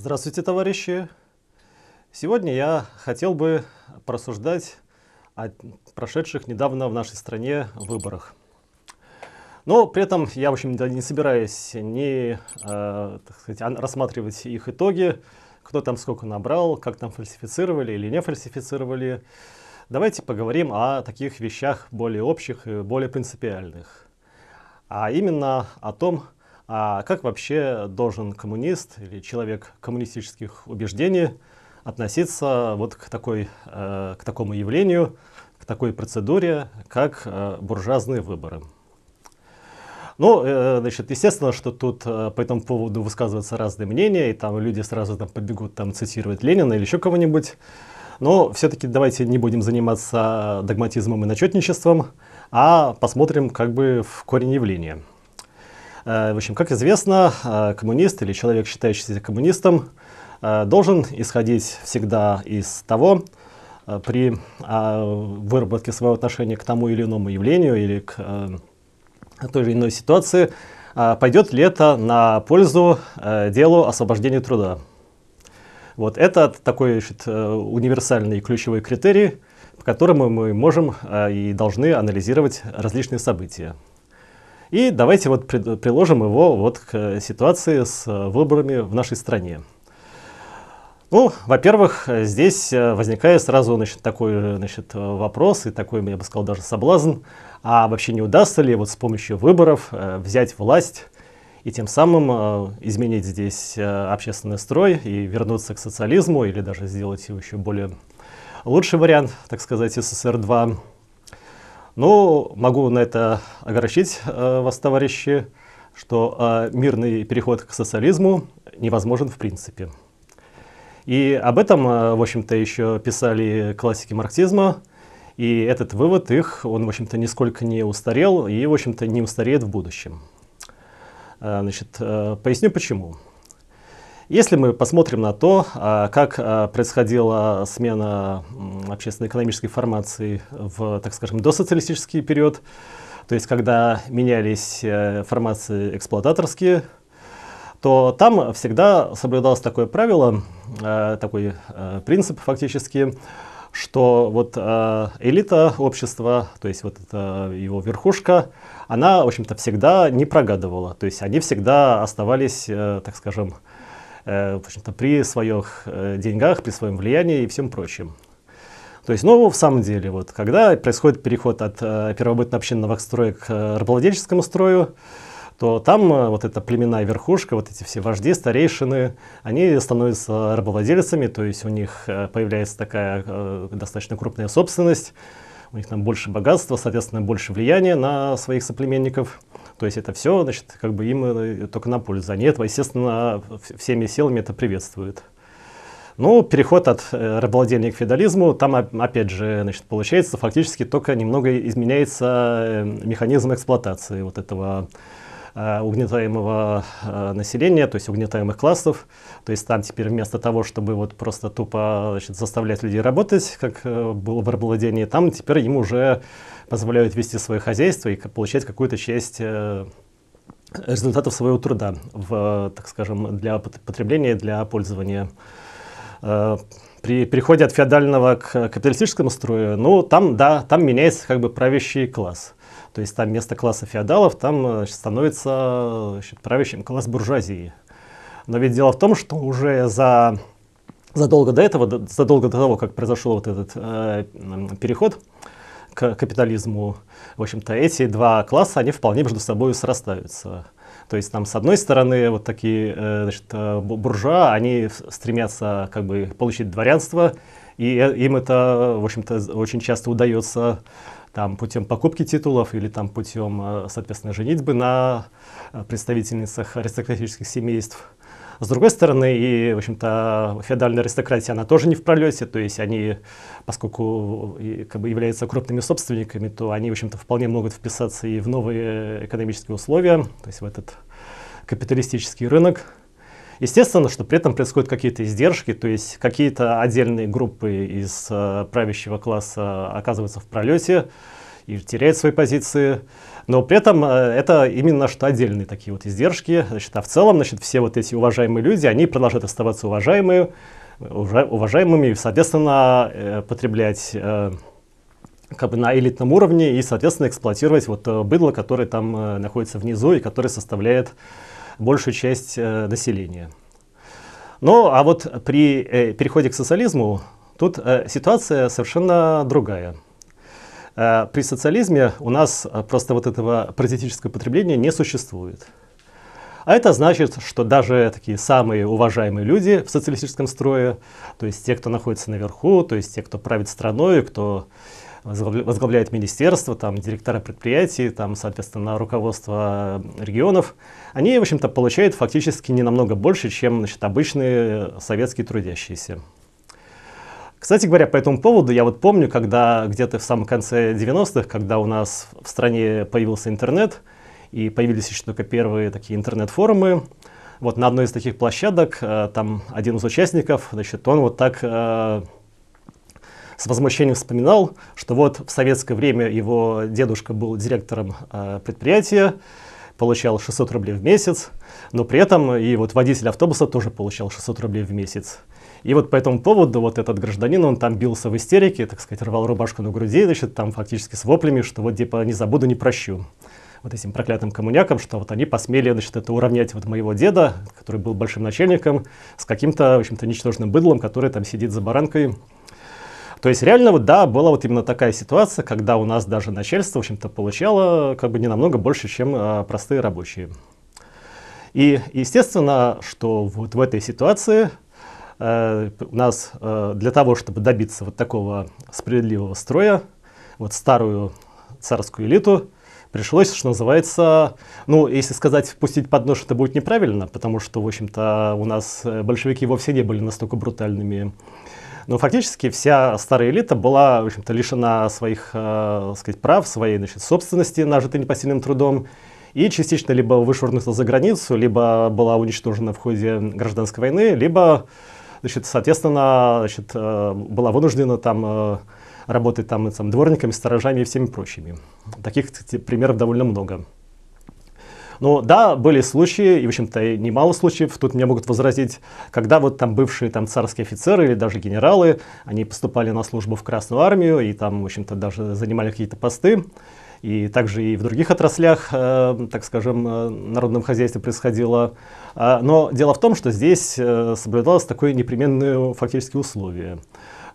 Здравствуйте, товарищи! Сегодня я хотел бы просуждать о прошедших недавно в нашей стране выборах. Но при этом я, в общем, не собираюсь не э, сказать, рассматривать их итоги, кто там сколько набрал, как там фальсифицировали или не фальсифицировали. Давайте поговорим о таких вещах более общих и более принципиальных. А именно о том, а как вообще должен коммунист или человек коммунистических убеждений относиться вот к, такой, э, к такому явлению, к такой процедуре, как э, буржуазные выборы? Ну, э, значит, естественно, что тут э, по этому поводу высказываются разные мнения, и там люди сразу там побегут там цитировать Ленина или еще кого-нибудь. Но все-таки давайте не будем заниматься догматизмом и начетничеством, а посмотрим как бы в корень явления. Э, в общем, как известно, э, коммунист или человек, считающийся коммунистом, э, должен исходить всегда из того, при выработке своего отношения к тому или иному явлению или к той или иной ситуации, пойдет ли это на пользу делу освобождения труда. Вот это такой значит, универсальный ключевой критерий, по которому мы можем и должны анализировать различные события. И давайте вот приложим его вот к э, ситуации с э, выборами в нашей стране. Ну, во-первых, э, здесь возникает сразу значит, такой значит, вопрос и такой, я бы сказал, даже соблазн, а вообще не удастся ли вот с помощью выборов взять власть и тем самым изменить здесь общественный строй и вернуться к социализму или даже сделать его еще более лучший вариант, так сказать, СССР-2. Но ну, могу на это огорчить э, вас, товарищи, что э, мирный переход к социализму невозможен в принципе. И об этом, э, в общем-то, еще писали классики марксизма, и этот вывод их, он, в общем-то, нисколько не устарел и, в общем-то, не устареет в будущем. Значит, поясню почему. Если мы посмотрим на то, а, как а, происходила смена общественно-экономической формации в, так скажем, досоциалистический период, то есть когда менялись э, формации эксплуататорские, то там всегда соблюдалось такое правило, э, такой э, принцип фактически, что вот элита общества, то есть вот эта его верхушка, она, в общем-то, всегда не прогадывала. То есть они всегда оставались, так скажем, Э, в общем-то, при своих э, деньгах, при своем влиянии и всем прочем. То есть, ну, в самом деле, вот, когда происходит переход от э, первобытно-общинного строя к э, рабовладельческому строю, то там э, вот эта племенная верхушка, вот эти все вожди, старейшины, они становятся рабовладельцами, то есть у них э, появляется такая э, достаточно крупная собственность, у них там больше богатства, соответственно, больше влияния на своих соплеменников. То есть это все, значит, как бы им э, только на пользу. Они этого, естественно, всеми силами это приветствуют. Ну, переход от э, рабовладения к феодализму, там, опять же, значит, получается, фактически только немного изменяется э, механизм эксплуатации вот этого Э, угнетаемого э, населения, то есть угнетаемых классов. То есть там теперь вместо того, чтобы вот просто тупо значит, заставлять людей работать, как э, было в обладении там теперь им уже позволяют вести свое хозяйство и получать какую-то часть результатов своего труда, в, так скажем, для потребления, для пользования. При переходе от феодального к капиталистическому строю, ну, там, да, там меняется как бы правящий класс – то есть там место класса феодалов там э, становится значит, э, правящим класс буржуазии. Но ведь дело в том, что уже за, задолго до этого, задолго до того, как произошел вот этот э, переход к капитализму, в общем-то, эти два класса, они вполне между собой срастаются. То есть там с одной стороны вот такие э, значит, буржуа, они стремятся как бы получить дворянство, и им это, в общем-то, очень часто удается там, путем покупки титулов или там, путем, э, соответственно, женитьбы на э, представительницах аристократических семейств. С другой стороны, и, в общем-то, феодальная аристократия, она тоже не в пролете, то есть они, поскольку э, как бы, являются крупными собственниками, то они, в общем-то, вполне могут вписаться и в новые экономические условия, то есть в этот капиталистический рынок. Естественно, что при этом происходят какие-то издержки, то есть какие-то отдельные группы из э, правящего класса оказываются в пролете и теряют свои позиции. Но при этом э, это именно что отдельные такие вот издержки. Значит, а в целом, значит, все вот эти уважаемые люди, они продолжают оставаться уважаемые, уважаемыми и, соответственно, э, потреблять как бы на элитном уровне и, соответственно, эксплуатировать вот быдло, которое там находится внизу и которое составляет большую часть э, населения. Ну, а вот при э, переходе к социализму тут э, ситуация совершенно другая. При социализме у нас просто вот этого паразитического потребления не существует. А это значит, что даже такие самые уважаемые люди в социалистическом строе, то есть те, кто находится наверху, то есть те, кто правит страной, кто возглавляет министерство, там, директора предприятий, там, соответственно, руководство э, регионов, они, в общем-то, получают фактически не намного больше, чем значит, обычные советские трудящиеся. Кстати говоря, по этому поводу я вот помню, когда где-то в самом конце 90-х, когда у нас в стране появился интернет, и появились еще только первые такие интернет-форумы, вот на одной из таких площадок, э, там один из участников, значит, он вот так э, с возмущением вспоминал, что вот в советское время его дедушка был директором э, предприятия, получал 600 рублей в месяц, но при этом и вот водитель автобуса тоже получал 600 рублей в месяц. И вот по этому поводу вот этот гражданин, он там бился в истерике, так сказать, рвал рубашку на груди, значит, там фактически с воплями, что вот типа не забуду, не прощу вот этим проклятым коммунякам, что вот они посмели, значит, это уравнять вот моего деда, который был большим начальником, с каким-то, в общем-то, ничтожным быдлом, который там сидит за баранкой то есть реально, вот, да, была вот именно такая ситуация, когда у нас даже начальство, в общем-то, получало как бы не намного больше, чем э, простые рабочие. И естественно, что вот в этой ситуации э, у нас э, для того, чтобы добиться вот такого справедливого строя, вот старую царскую элиту, пришлось, что называется, ну, если сказать, пустить под нож, это будет неправильно, потому что, в общем-то, у нас э, большевики вовсе не были настолько брутальными. Но фактически вся старая элита была, в общем-то, лишена своих, э, сказать, прав, своей, значит, собственности, нажитой непосильным трудом, и частично либо вышвырнута за границу, либо была уничтожена в ходе гражданской войны, либо, значит, соответственно, значит, э, была вынуждена там э, работает там, там дворниками, сторожами и всеми прочими. Таких примеров довольно много. Ну да, были случаи, и в общем-то немало случаев, тут мне могут возразить, когда вот там бывшие там царские офицеры или даже генералы, они поступали на службу в Красную армию и там, в общем-то, даже занимали какие-то посты. И также и в других отраслях, э, так скажем, э, народном хозяйстве происходило. А, но дело в том, что здесь э, соблюдалось такое непременное фактически условие –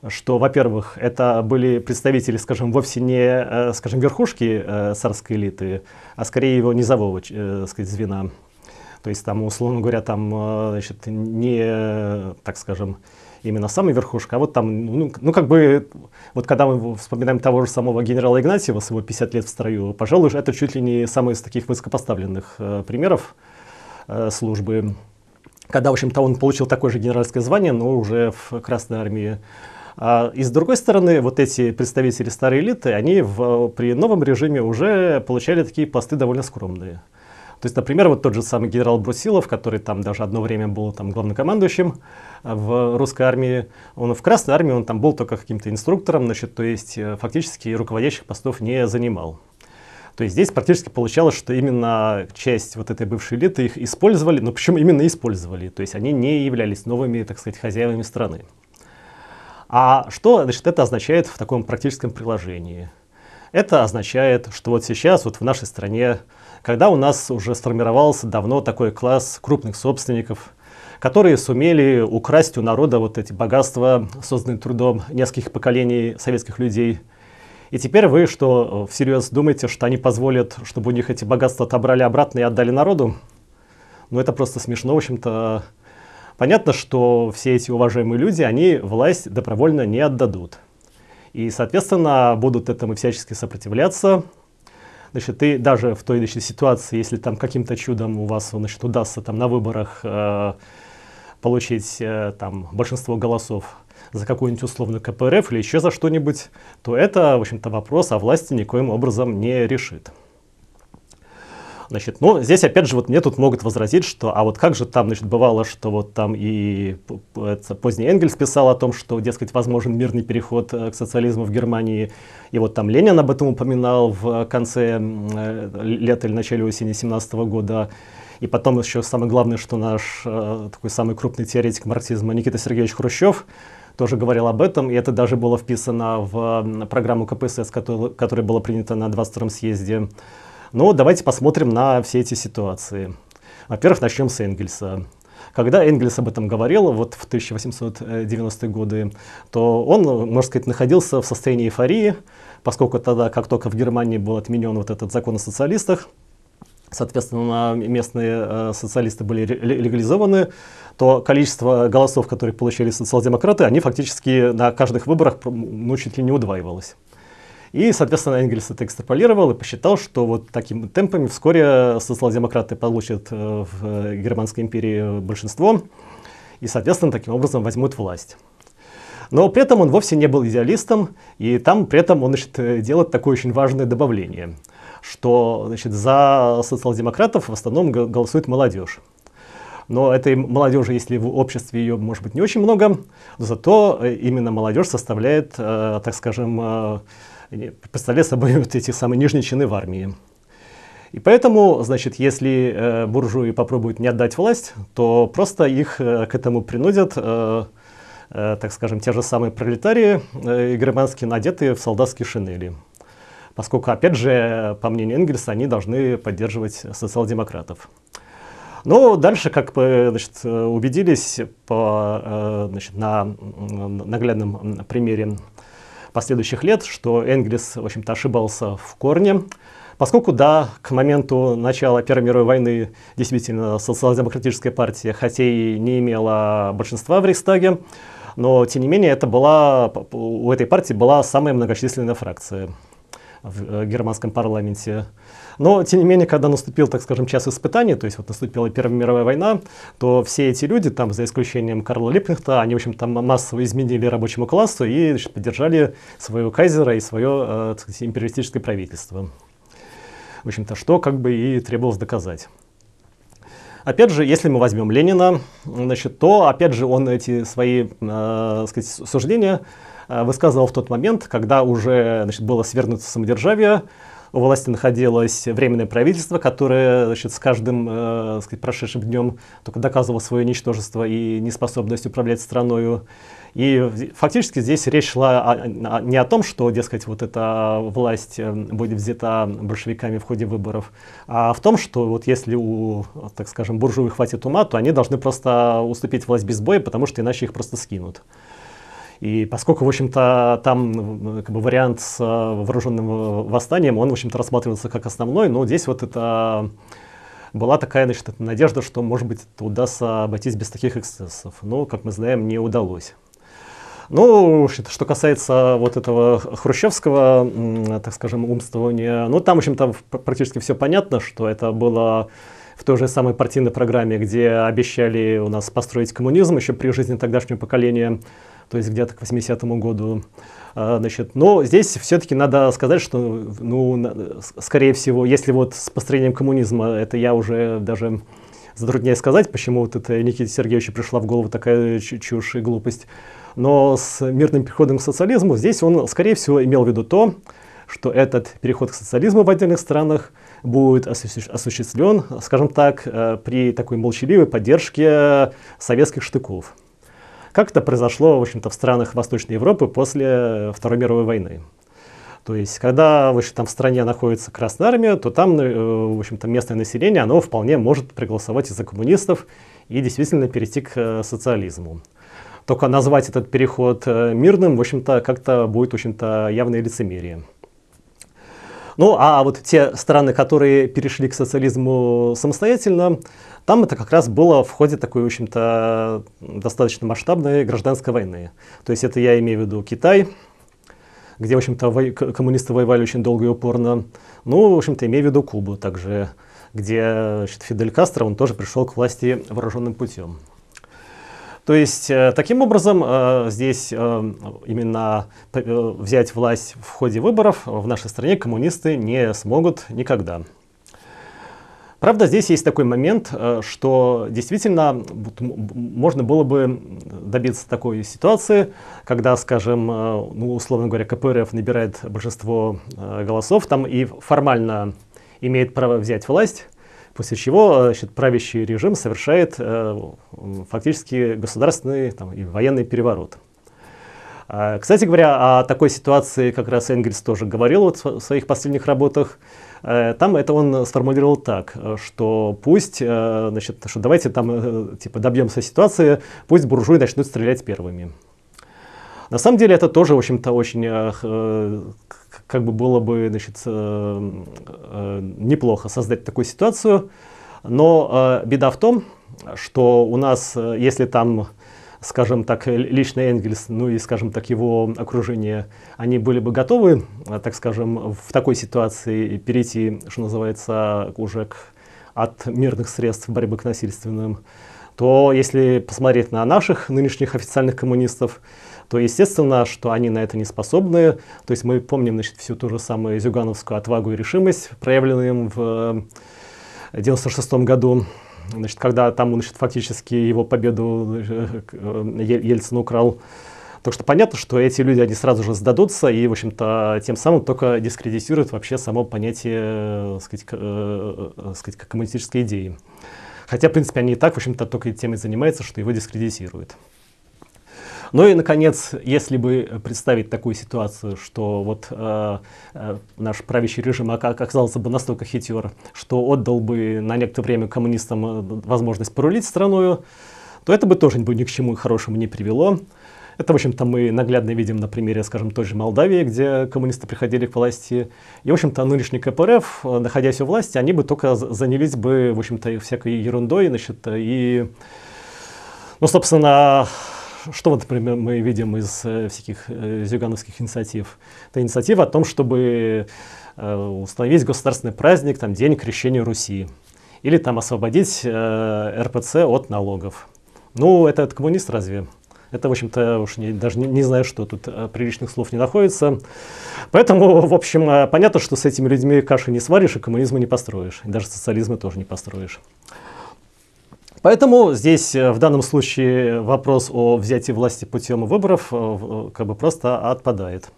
что, во-первых, это были представители, скажем, вовсе не, э, скажем, верхушки э, царской элиты, а скорее его низового, э, так сказать, звена. То есть там, условно говоря, там, значит, не, так скажем, именно самая верхушка, а вот там, ну, ну, ну как бы, вот когда мы вспоминаем того же самого генерала Игнатьева с его 50 лет в строю, пожалуй, это чуть ли не самый из таких высокопоставленных э, примеров э, службы. Когда, в общем-то, он получил такое же генеральское звание, но уже в Красной Армии. А, и с другой стороны, вот эти представители старой элиты, они в, при новом режиме уже получали такие посты довольно скромные. То есть, например, вот тот же самый генерал Брусилов, который там даже одно время был там главнокомандующим а, в русской армии, он в Красной армии, он там был только каким-то инструктором, значит, то есть э, фактически руководящих постов не занимал. То есть здесь практически получалось, что именно часть вот этой бывшей элиты их использовали, но причем именно использовали, то есть они не являлись новыми, так сказать, хозяевами страны. А что значит, это означает в таком практическом приложении? Это означает, что вот сейчас вот в нашей стране, когда у нас уже сформировался давно такой класс крупных собственников, которые сумели украсть у народа вот эти богатства, созданные трудом нескольких поколений советских людей, и теперь вы что, всерьез думаете, что они позволят, чтобы у них эти богатства отобрали обратно и отдали народу? Ну это просто смешно, в общем-то, Понятно, что все эти уважаемые люди, они власть добровольно не отдадут. И, соответственно, будут этому всячески сопротивляться. Значит, и даже в той значит, ситуации, если там каким-то чудом у вас значит, удастся там на выборах э, получить э, там большинство голосов за какую-нибудь условную КПРФ или еще за что-нибудь, то это, в общем-то, вопрос о а власти никоим образом не решит. Значит, ну, здесь опять же вот мне тут могут возразить, что а вот как же там, значит, бывало, что вот там и это, поздний Энгельс писал о том, что, дескать, возможен мирный переход э, к социализму в Германии, и вот там Ленин об этом упоминал в конце э, лета или начале осени 17 года, и потом еще самое главное, что наш э, такой самый крупный теоретик марксизма Никита Сергеевич Хрущев тоже говорил об этом, и это даже было вписано в программу КПСС, которая была принята на 22-м съезде но ну, давайте посмотрим на все эти ситуации. Во-первых, начнем с Энгельса. Когда Энгельс об этом говорил, вот в 1890-е годы, то он, можно сказать, находился в состоянии эйфории, поскольку тогда, как только в Германии был отменен вот этот закон о социалистах, соответственно, местные э, социалисты были легализованы, то количество голосов, которые получили социал-демократы, они фактически на каждых выборах ну, чуть ли не удваивалось. И, соответственно, Энгельс это экстраполировал и посчитал, что вот такими темпами вскоре социал-демократы получат э, в э, Германской империи большинство и, соответственно, таким образом возьмут власть. Но при этом он вовсе не был идеалистом, и там при этом он значит, э, делает такое очень важное добавление, что значит, за социал-демократов в основном голосует молодежь. Но этой молодежи, если в обществе ее может быть не очень много, но зато именно молодежь составляет, так скажем, представляли собой вот эти самые нижние чины в армии. И поэтому, значит, если э, буржуи попробуют не отдать власть, то просто их э, к этому принудят, э, э, так скажем, те же самые пролетарии э, германские, надетые в солдатские шинели. Поскольку, опять же, по мнению Энгельса, они должны поддерживать социал-демократов. Но дальше, как бы, значит, э, убедились по, э, значит, на наглядном примере последующих лет, что Энгельс, в общем-то, ошибался в корне. Поскольку, да, к моменту начала Первой мировой войны действительно социал-демократическая партия, хотя и не имела большинства в Рейхстаге, но, тем не менее, это была, у этой партии была самая многочисленная фракция в э, германском парламенте. Но, тем не менее, когда наступил, так скажем, час испытаний, то есть вот наступила Первая мировая война, то все эти люди, там, за исключением Карла Липкнехта, они, в общем, там массово изменили рабочему классу и значит, поддержали своего кайзера и свое, э, так сказать, империалистическое правительство. В общем-то, что как бы и требовалось доказать. Опять же, если мы возьмем Ленина, значит, то, опять же, он эти свои, э, сказать, суждения Э, высказывал в тот момент, когда уже значит, было свергнуто самодержавие, у власти находилось временное правительство, которое значит, с каждым э, сказать, прошедшим днем только доказывало свое ничтожество и неспособность управлять страной. И фактически здесь речь шла о, о, не о том, что, дескать, вот эта власть э, будет взята большевиками в ходе выборов, а в том, что вот если у, так скажем, буржуев хватит ума, то они должны просто уступить власть без боя, потому что иначе их просто скинут. И поскольку, в общем-то, там э, как бы, вариант с э, вооруженным э, восстанием, он, в общем-то, рассматривался как основной, но здесь вот это была такая значит, надежда, что, может быть, это удастся обойтись без таких эксцессов. Но, как мы знаем, не удалось. Ну, что касается вот этого хрущевского, так скажем, умствования, ну, там, в общем-то, практически все понятно, что это было в той же самой партийной программе, где обещали у нас построить коммунизм еще при жизни тогдашнего поколения то есть где-то к 80-му году. Э, значит, но здесь все-таки надо сказать, что, ну, скорее всего, если вот с построением коммунизма, это я уже даже затрудняюсь сказать, почему вот это Никите Сергеевичу пришла в голову такая чушь и глупость. Но с мирным переходом к социализму здесь он, скорее всего, имел в виду то, что этот переход к социализму в отдельных странах будет осуществлен, скажем так, э, при такой молчаливой поддержке советских штыков. Как это произошло, в общем-то, в странах Восточной Европы после э, Второй мировой войны. То есть, когда в общем, там в стране находится Красная Армия, то там, э, в общем-то, местное население, оно вполне может проголосовать из за коммунистов и действительно перейти к э, социализму. Только назвать этот переход мирным, в общем-то, как-то будет, в общем-то, явное лицемерие. Ну, а вот те страны, которые перешли к социализму самостоятельно, там это как раз было в ходе такой, в общем-то, достаточно масштабной гражданской войны. То есть это я имею в виду Китай, где, в общем-то, вой... коммунисты воевали очень долго и упорно. Ну, в общем-то, имею в виду Кубу также, где значит, Фидель Кастро, он тоже пришел к власти вооруженным путем. То есть э, таким образом э, здесь э, именно взять власть в ходе выборов в нашей стране коммунисты не смогут никогда. Правда, здесь есть такой момент, что действительно можно было бы добиться такой ситуации, когда, скажем, ну, условно говоря, КПРФ набирает большинство голосов, там и формально имеет право взять власть, После чего э, значит, правящий режим совершает э, фактически государственный там, и военный переворот. А, кстати говоря, о такой ситуации как раз Энгельс тоже говорил вот в своих последних работах. Э, там это он сформулировал так, что пусть, значит, что давайте там типа добьемся ситуации, пусть буржуи начнут стрелять первыми. На самом деле это тоже, в общем-то, очень э, э как бы было бы значит, э, э, неплохо создать такую ситуацию. Но э, беда в том, что у нас, э, если там, скажем так, лично Энгельс, ну и, скажем так, его окружение, они были бы готовы, э, так скажем, в такой ситуации перейти, что называется, уже к, от мирных средств борьбы к насильственным, то если посмотреть на наших нынешних официальных коммунистов, то естественно, что они на это не способны. То есть мы помним значит, всю ту же самую зюгановскую отвагу и решимость, проявленную им в 1996 э, году значит, когда там значит, фактически его победу э, э, Ельцин украл. Так что понятно, что эти люди, они сразу же сдадутся и, в общем-то, тем самым только дискредитируют вообще само понятие, сказать, сказать, коммунистической идеи. Хотя, в принципе, они и так, в общем-то, только тем и занимаются, что его дискредитируют. Ну и, наконец, если бы представить такую ситуацию, что вот э, э, наш правящий режим оказался бы настолько хитер, что отдал бы на некоторое время коммунистам э, возможность порулить страною, то это бы тоже ни к чему хорошему не привело. Это, в общем-то, мы наглядно видим на примере, скажем, той же Молдавии, где коммунисты приходили к власти. И, в общем-то, нынешний КПРФ, э, находясь у власти, они бы только занялись бы, в общем-то, всякой ерундой, значит, и... Ну, собственно, что вот, например, мы видим из э, всяких э, зюгановских инициатив? Это инициатива о том, чтобы э, установить государственный праздник, там, День крещения Руси, или там освободить РПЦ от налогов. Ну, это от коммунист разве? Это, в общем-то, уж не, даже не, не знаю, что тут приличных слов не находится. Поэтому, в общем, понятно, что с этими людьми каши не сваришь, и коммунизма не построишь. И даже социализма тоже не построишь. Поэтому здесь э, в данном случае вопрос о взятии власти путем выборов э, э, как бы просто отпадает.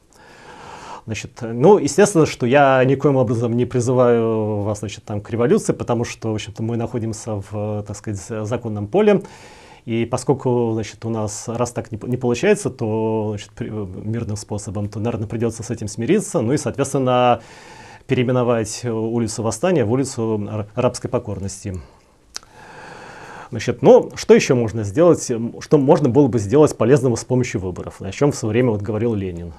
Значит, ну, естественно, что я никоим образом не призываю вас значит, там, к революции, потому что, в общем-то, мы находимся в, так сказать, законном поле. И поскольку, значит, у нас, раз так не, не получается, то, значит, мирным способом, то, наверное, придется с этим смириться. Ну и, соответственно, переименовать улицу Восстания в улицу арабской покорности. Значит, но ну, что еще можно сделать, что можно было бы сделать полезного с помощью выборов, о чем в свое время вот говорил Ленин,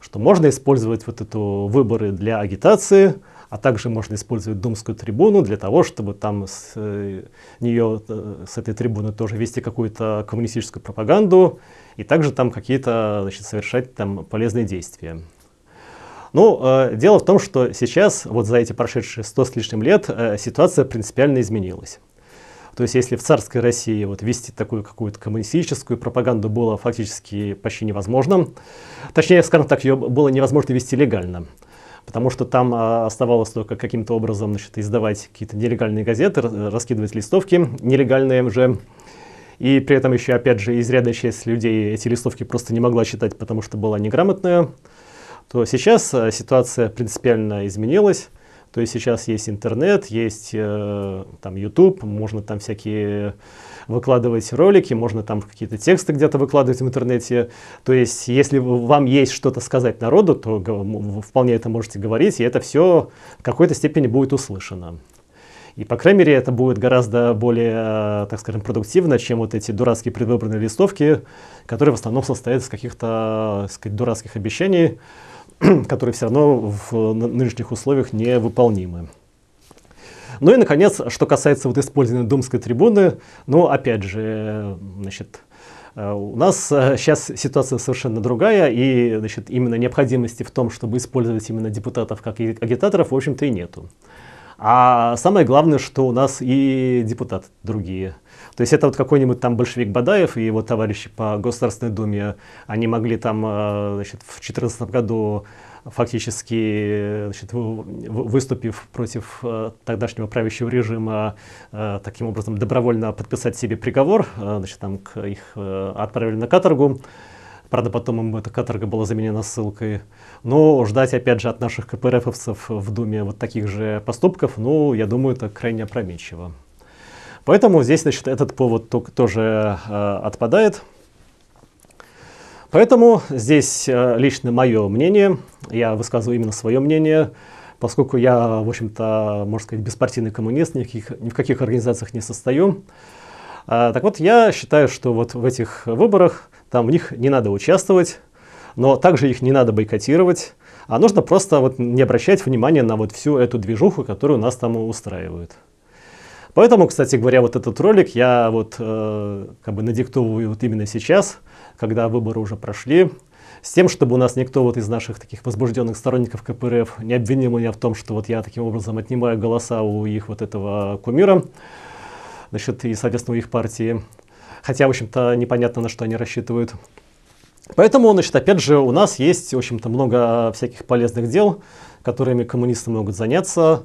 что можно использовать вот эту выборы для агитации, а также можно использовать думскую трибуну для того, чтобы там с э, нее, э, с этой трибуны тоже вести какую-то коммунистическую пропаганду и также там какие-то, значит, совершать там полезные действия. Ну, э, дело в том, что сейчас, вот за эти прошедшие 100 с лишним лет, э, ситуация принципиально изменилась. То есть если в царской России вот вести такую какую-то коммунистическую пропаганду было фактически почти невозможно, точнее, скажем так, ее было невозможно вести легально, потому что там а, оставалось только каким-то образом значит, издавать какие-то нелегальные газеты, раскидывать листовки нелегальные уже, и при этом еще, опять же, изрядная часть людей эти листовки просто не могла читать, потому что была неграмотная, то сейчас а, ситуация принципиально изменилась. То есть сейчас есть интернет, есть э, там YouTube, можно там всякие выкладывать ролики, можно там какие-то тексты где-то выкладывать в интернете. То есть, если вам есть что-то сказать народу, то вполне это можете говорить, и это все в какой-то степени будет услышано. И, по крайней мере, это будет гораздо более, э, так скажем, продуктивно, чем вот эти дурацкие предвыборные листовки, которые в основном состоят из каких-то, э, так сказать, дурацких обещаний, которые все равно в нынешних условиях невыполнимы. Ну и, наконец, что касается вот использования Думской трибуны, ну, опять же, значит, э, у нас сейчас э, ситуация совершенно другая, и значит, именно необходимости в том, чтобы использовать именно депутатов как агитаторов, в общем-то и нету. А самое главное, что у нас и депутаты другие. То есть это вот какой-нибудь там большевик Бадаев и его товарищи по Государственной Думе, они могли там э, значит, в 2014 году фактически значит, выступив против э, тогдашнего правящего режима, э, таким образом добровольно подписать себе приговор, значит, там их отправили на каторгу. Правда, потом им эта каторга была заменена ссылкой. Но ждать, опять же, от наших КПРФовцев в Думе вот таких же поступков, ну, я думаю, это крайне опрометчиво. Поэтому здесь значит, этот повод тоже э, отпадает. Поэтому здесь э, лично мое мнение, я высказываю именно свое мнение, поскольку я, в общем-то, можно сказать, беспартийный коммунист, ни в каких, ни в каких организациях не состою. Э, так вот, я считаю, что вот в этих выборах, там в них не надо участвовать, но также их не надо бойкотировать, а нужно просто вот не обращать внимания на вот всю эту движуху, которую нас там устраивают. Поэтому, кстати говоря, вот этот ролик я вот э, как бы надиктовываю вот именно сейчас, когда выборы уже прошли, с тем, чтобы у нас никто вот из наших таких возбужденных сторонников КПРФ не обвинил меня в том, что вот я таким образом отнимаю голоса у их вот этого кумира, значит, и, соответственно, у их партии. Хотя, в общем-то, непонятно, на что они рассчитывают. Поэтому, значит, опять же, у нас есть, в общем-то, много всяких полезных дел, которыми коммунисты могут заняться.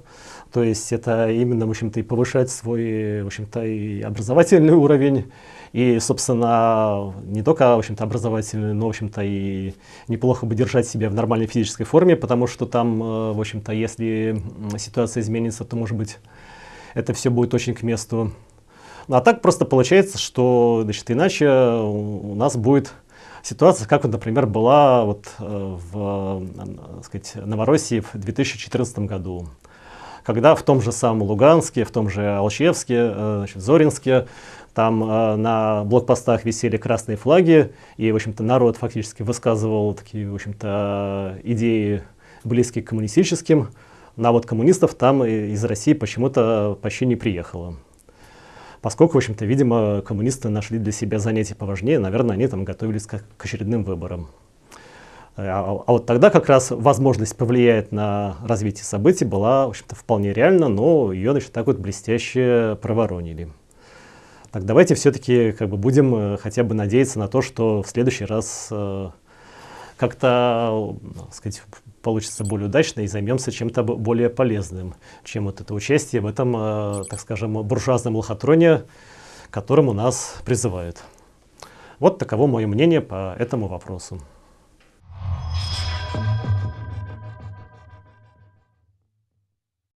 То есть это именно, в общем-то, и повышать свой, в общем-то, и образовательный уровень, и, собственно, не только, в общем-то, образовательный, но, в общем-то, и неплохо бы держать себя в нормальной физической форме, потому что там, э, в общем-то, если ситуация изменится, то, может быть, это все будет очень к месту. А так просто получается, что, значит, иначе у нас будет ситуация, как, например, была вот э, в, так э, сказать, Новороссии в 2014 году когда в том же самом Луганске, в том же Алчевске, э, значит, Зоринске, там э, на блокпостах висели красные флаги, и, в общем-то, народ фактически высказывал такие, в общем-то, идеи, близкие к коммунистическим. На вот коммунистов там из России почему-то почти не приехало. Поскольку, в общем-то, видимо, коммунисты нашли для себя занятия поважнее, наверное, они там готовились к, к очередным выборам. Э, а, а, вот тогда как раз возможность повлиять на развитие событий была, в общем-то, вполне реальна, но ее, значит, так вот блестяще проворонили. Так давайте все-таки как бы будем э, хотя бы надеяться на то, что в следующий раз э, как-то, сказать, получится более удачно и займемся чем-то более полезным, чем вот это участие в этом, так скажем, буржуазном лохотроне, которому нас призывают. Вот таково мое мнение по этому вопросу.